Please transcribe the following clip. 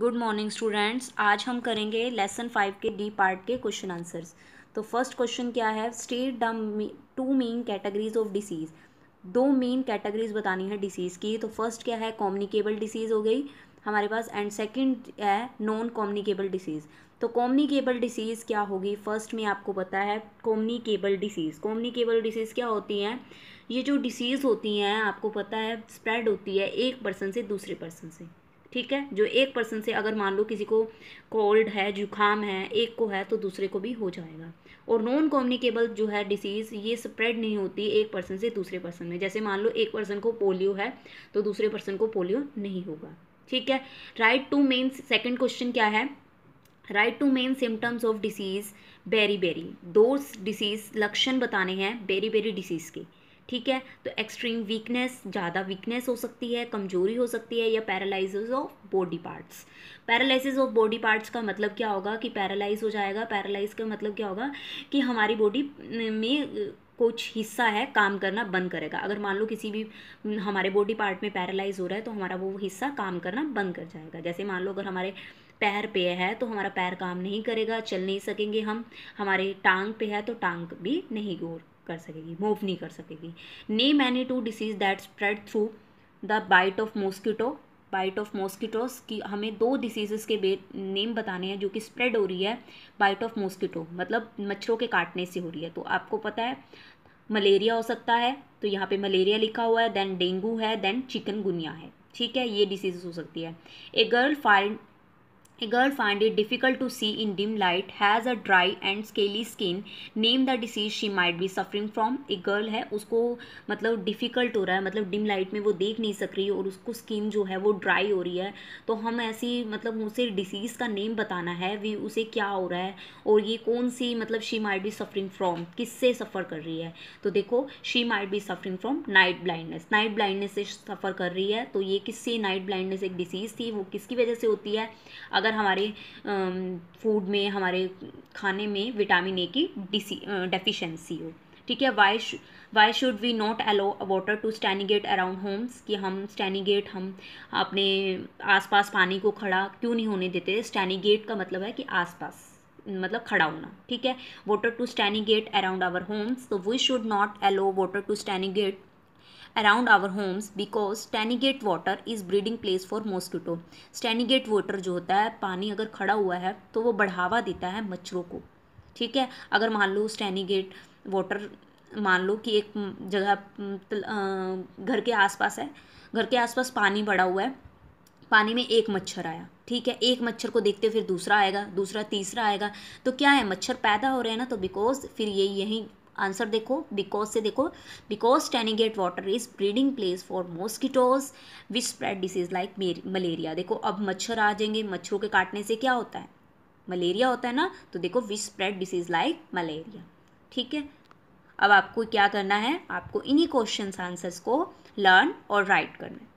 Good morning students आज हम करेंगे लेसन फाइव के डी पार्ट के क्वेश्चन आंसर्स तो फर्स्ट क्वेश्चन क्या है state the two main categories of disease दो मेन कैटेगरीज बतानी है डिसीज़ की तो फर्स्ट क्या है कॉम्युनिकेबल डिसीज़ हो गई हमारे पास एंड सेकंड है नॉन कॉम्युनिकेबल डिसीज़ तो कॉम्युनिकेबल डिसीज़ क्या होगी फर्स्ट में आपको पता है कॉम्युनिकेबल डिसीज़ कॉम्युनिकेबल डिसीज़ क्या होती हैं ये जो डिसीज़ होती हैं आपको पता है स्प्रेड होती है एक पर्सन से दूसरे पर्सन से ठीक है जो एक पर्सन से अगर मान लो किसी को कोल्ड है जुकाम है एक को है तो दूसरे को भी हो जाएगा और नॉन कॉम्युनिकेबल जो है डिसीज़ ये स्प्रेड नहीं होती एक पर्सन से दूसरे पर्सन में जैसे मान लो एक पर्सन को पोलियो है तो दूसरे पर्सन को पोलियो नहीं होगा ठीक है write two main second question क्या है write two main symptoms of disease beriberi दो डिसीज़ लक्षण बताने हैं बेरी बेरी डिसीज़ के ठीक है तो एक्सट्रीम वीकनेस ज़्यादा वीकनेस हो सकती है कमजोरी हो सकती है या paralyse of body parts paralyse of body parts का मतलब क्या होगा कि पैरालाइज हो जाएगा पैरालाइज का मतलब क्या होगा कि हमारी बॉडी में कुछ हिस्सा है काम करना बंद करेगा अगर मान लो किसी भी हमारे बॉडी पार्ट में पैरालाइज हो रहा है तो हमारा वो हिस्सा काम करना बंद कर जाएगा जैसे मान लो अगर हमारे पैर पे है तो हमारा पैर काम नहीं करेगा चल नहीं सकेंगे हम हमारे टांग पे है तो टांग भी नहीं गोर कर सकेगी मूव नहीं कर सकेगी name any two disease that spread through the bite of mosquito bite of mosquitoes की हमें दो डिसीजेस के नेम बताने हैं जो कि स्प्रेड हो रही है बाइट ऑफ मॉस्किटो मतलब मच्छरों के काटने से हो रही है तो आपको पता है मलेरिया हो सकता है तो यहाँ पे मलेरिया लिखा हुआ है देन डेंगू है देन चिकनगुनिया है ठीक है ये डिसीजेस हो सकती है a girl find A girl finds it difficult to see in dim light, has a dry and scaly skin. Name the disease she might be suffering from. एक girl है उसको मतलब difficult हो रहा है मतलब dim light में वो देख नहीं सक रही और उसको skin जो है वो dry हो रही है तो हम ऐसी मतलब उसे disease का name बताना है भी उसे क्या हो रहा है और ये कौन सी मतलब she might be suffering from किससे suffer कर रही है तो देखो she might be suffering from night blindness. Night blindness से suffer कर रही है तो ये किससे night blindness एक disease थी वो किसकी वजह से होती है अगर हमारे फूड में हमारे खाने में विटामिन ए की डिसी डेफिशेंसी हो ठीक है why why should we not allow water to stagnate around homes कि हम स्टैनी गेट हम अपने आसपास पानी को खड़ा क्यों नहीं होने देते स्टैनी गेट का मतलब है कि आसपास मतलब खड़ा होना ठीक है water to stagnate around our homes तो we should not allow water to stagnate around our homes because stagnate water is breeding place for mosquito stagnate water जो होता है पानी अगर खड़ा हुआ है तो वो बढ़ावा देता है मच्छरों को ठीक है अगर मान लो स्टैनीगेट वाटर मान लो कि एक जगह घर के आसपास है घर के आसपास पानी बढ़ा हुआ है पानी में एक मच्छर आया ठीक है एक मच्छर को देखते फिर दूसरा आएगा दूसरा तीसरा आएगा तो क्या है मच्छर पैदा हो रहे हैं ना तो बिकॉज फिर ये यहीं आंसर देखो बिकॉज से देखो बिकॉज टेनिगेट water is breeding place for mosquitoes which spread disease like malaria देखो अब मच्छर आ जाएंगे मच्छरों के काटने से क्या होता है मलेरिया होता है ना तो देखो which spread disease like malaria ठीक है अब आपको क्या करना है आपको इन्हीं क्वेश्चन आंसर्स को लर्न और राइट करना है